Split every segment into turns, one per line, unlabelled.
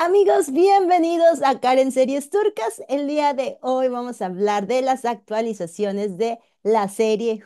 Amigos, bienvenidos a Karen Series Turcas. El día de hoy vamos a hablar de las actualizaciones de la serie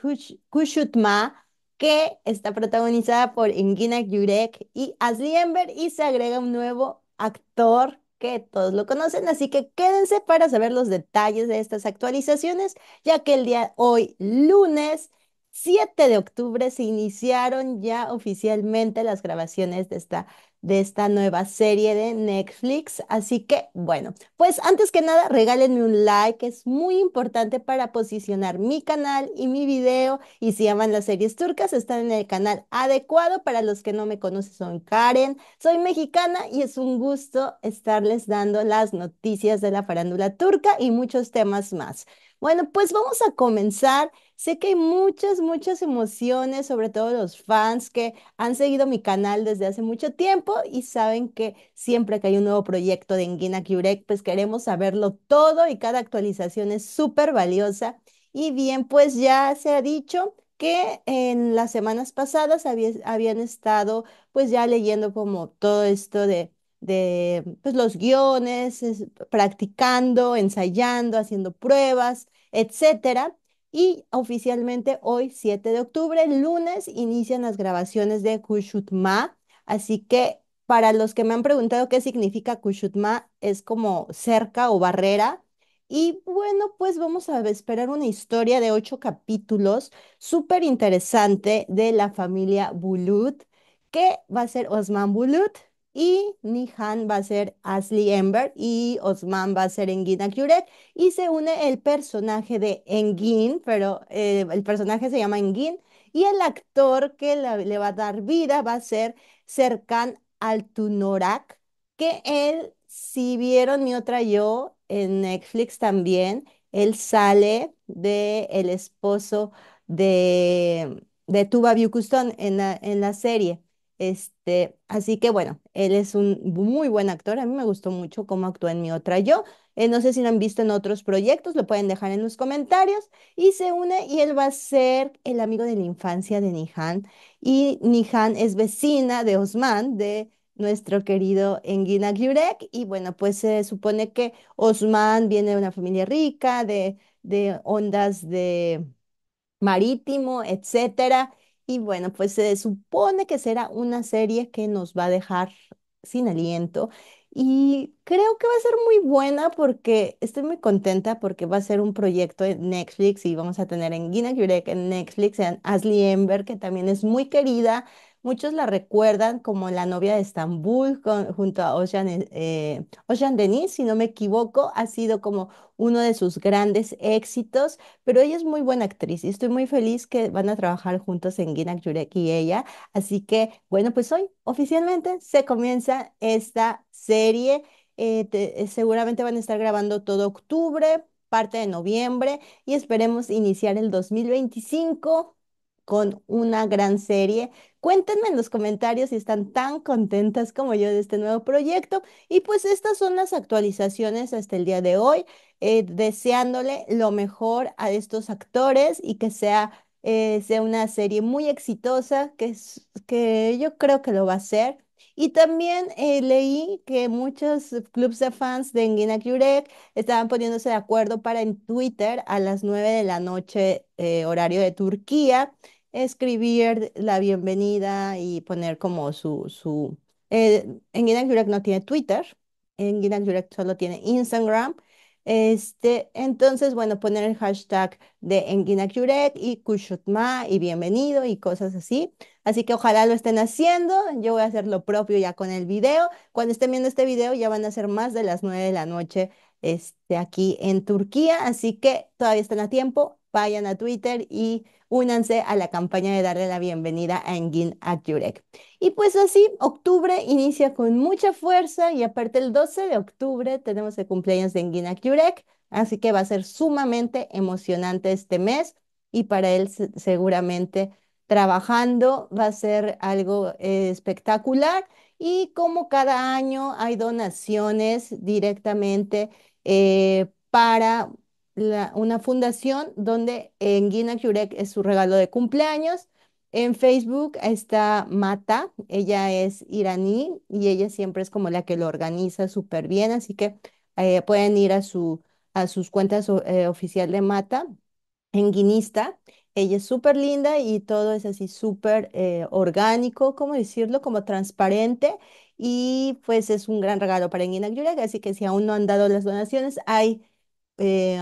Kushutma, que está protagonizada por Ingina Yurek y Asli Ember, y se agrega un nuevo actor que todos lo conocen, así que quédense para saber los detalles de estas actualizaciones, ya que el día hoy, lunes, 7 de octubre se iniciaron ya oficialmente las grabaciones de esta, de esta nueva serie de Netflix. Así que, bueno, pues antes que nada, regálenme un like, es muy importante para posicionar mi canal y mi video. Y si aman las series turcas, están en el canal adecuado. Para los que no me conocen, soy Karen, soy mexicana y es un gusto estarles dando las noticias de la farándula turca y muchos temas más. Bueno, pues vamos a comenzar. Sé que hay muchas, muchas emociones, sobre todo los fans que han seguido mi canal desde hace mucho tiempo y saben que siempre que hay un nuevo proyecto de Enguina Kurek pues queremos saberlo todo y cada actualización es súper valiosa. Y bien, pues ya se ha dicho que en las semanas pasadas habían estado pues ya leyendo como todo esto de pues, los guiones, practicando, ensayando, haciendo pruebas, etcétera. Y oficialmente hoy, 7 de octubre, lunes, inician las grabaciones de Kushutma. Así que para los que me han preguntado qué significa Kushutma, es como cerca o barrera. Y bueno, pues vamos a esperar una historia de ocho capítulos súper interesante de la familia Bulut, que va a ser Osman Bulut, y Nihan va a ser Ashley Ember y Osman va a ser Engin Akurek y se une el personaje de Engin, pero eh, el personaje se llama Engin y el actor que le va a dar vida va a ser Serkan Altunorak, que él, si vieron mi otra yo en Netflix también, él sale de el esposo de, de Tuba Custon en la serie. Este, así que bueno, él es un muy buen actor. A mí me gustó mucho cómo actúa en mi otra yo. Eh, no sé si lo han visto en otros proyectos, lo pueden dejar en los comentarios. Y se une y él va a ser el amigo de la infancia de Nihan. Y Nihan es vecina de Osman, de nuestro querido Engina Gyurek. Y bueno, pues se supone que Osman viene de una familia rica, de, de ondas de marítimo, etcétera y bueno, pues se supone que será una serie que nos va a dejar sin aliento. Y creo que va a ser muy buena porque estoy muy contenta porque va a ser un proyecto en Netflix y vamos a tener en Gina Jurek en Netflix, en Ashley Ember, que también es muy querida Muchos la recuerdan como la novia de Estambul junto a Ocean, eh, Denis, si no me equivoco, ha sido como uno de sus grandes éxitos, pero ella es muy buena actriz y estoy muy feliz que van a trabajar juntos en Ginak Jurek y ella. Así que, bueno, pues hoy oficialmente se comienza esta serie. Eh, eh, seguramente van a estar grabando todo octubre, parte de noviembre y esperemos iniciar el 2025 con una gran serie. Cuéntenme en los comentarios si están tan contentas como yo de este nuevo proyecto. Y pues estas son las actualizaciones hasta el día de hoy, eh, deseándole lo mejor a estos actores y que sea, eh, una serie muy exitosa, que, que yo creo que lo va a ser. Y también eh, leí que muchos clubes de fans de Enginak Yurek estaban poniéndose de acuerdo para en Twitter a las 9 de la noche, eh, horario de Turquía, escribir la bienvenida y poner como su... su eh, no tiene Twitter, Enginak Yurek solo tiene Instagram este, entonces, bueno, poner el hashtag de engin y Kushutma y bienvenido y cosas así. Así que ojalá lo estén haciendo. Yo voy a hacer lo propio ya con el video. Cuando estén viendo este video ya van a ser más de las nueve de la noche este, aquí en Turquía. Así que todavía están a tiempo vayan a Twitter y únanse a la campaña de darle la bienvenida a Engin Akurek. Y pues así, octubre inicia con mucha fuerza y aparte el 12 de octubre tenemos el cumpleaños de Engin Akurek, así que va a ser sumamente emocionante este mes y para él seguramente trabajando va a ser algo eh, espectacular y como cada año hay donaciones directamente eh, para una fundación donde en Gina yurek es su regalo de cumpleaños. En Facebook está Mata, ella es iraní y ella siempre es como la que lo organiza súper bien, así que eh, pueden ir a, su, a sus cuentas eh, oficial de Mata en Guinista. Ella es súper linda y todo es así súper eh, orgánico, ¿cómo decirlo? Como transparente y pues es un gran regalo para Guina Yurek, así que si aún no han dado las donaciones, hay eh,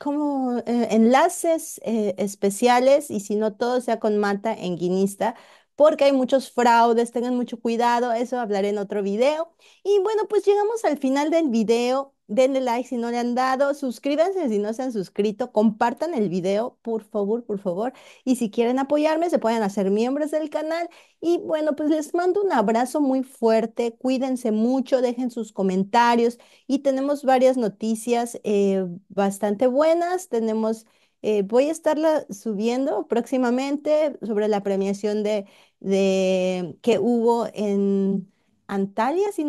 como eh, enlaces eh, especiales y si no todo sea con Mata en Guinista, porque hay muchos fraudes, tengan mucho cuidado, eso hablaré en otro video. Y bueno, pues llegamos al final del video denle like si no le han dado, suscríbanse si no se han suscrito, compartan el video, por favor, por favor. Y si quieren apoyarme, se pueden hacer miembros del canal. Y bueno, pues les mando un abrazo muy fuerte, cuídense mucho, dejen sus comentarios y tenemos varias noticias eh, bastante buenas. Tenemos... Eh, voy a estarla subiendo próximamente sobre la premiación de, que hubo en Antalya, si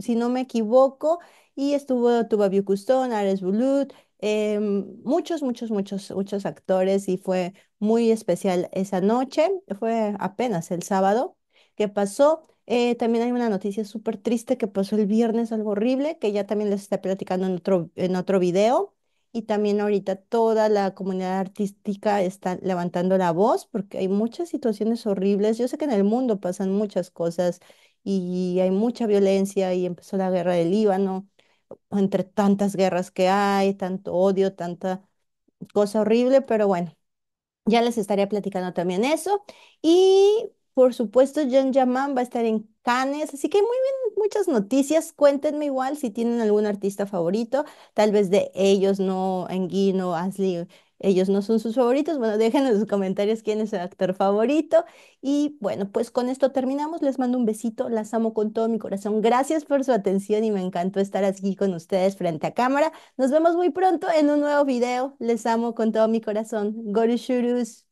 si no me equivoco y estuvo tuvo Tubavio Custón, Ares Bulut, eh, muchos, muchos, muchos, muchos actores y fue muy especial esa noche, fue apenas el sábado que pasó. Eh, también hay una noticia súper triste que pasó el viernes, algo horrible, que ya también les está platicando en otro, en otro video. Y también ahorita toda la comunidad artística está levantando la voz porque hay muchas situaciones horribles. Yo sé que en el mundo pasan muchas cosas y hay mucha violencia y empezó la guerra del Líbano entre tantas guerras que hay, tanto odio, tanta cosa horrible, pero bueno, ya les estaría platicando también eso. Y por supuesto, John Yaman va a estar en Cannes, así que muy bien, muchas noticias. Cuéntenme igual si tienen algún artista favorito, tal vez de ellos, no Anguino, Ashley ellos no son sus favoritos. Bueno, déjenos en sus comentarios quién es el actor favorito. Y bueno, pues con esto terminamos. Les mando un besito, las amo con todo mi corazón. Gracias por su atención y me encantó estar aquí con ustedes frente a cámara. Nos vemos muy pronto en un nuevo video. Les amo con todo mi corazón. Gorishurus.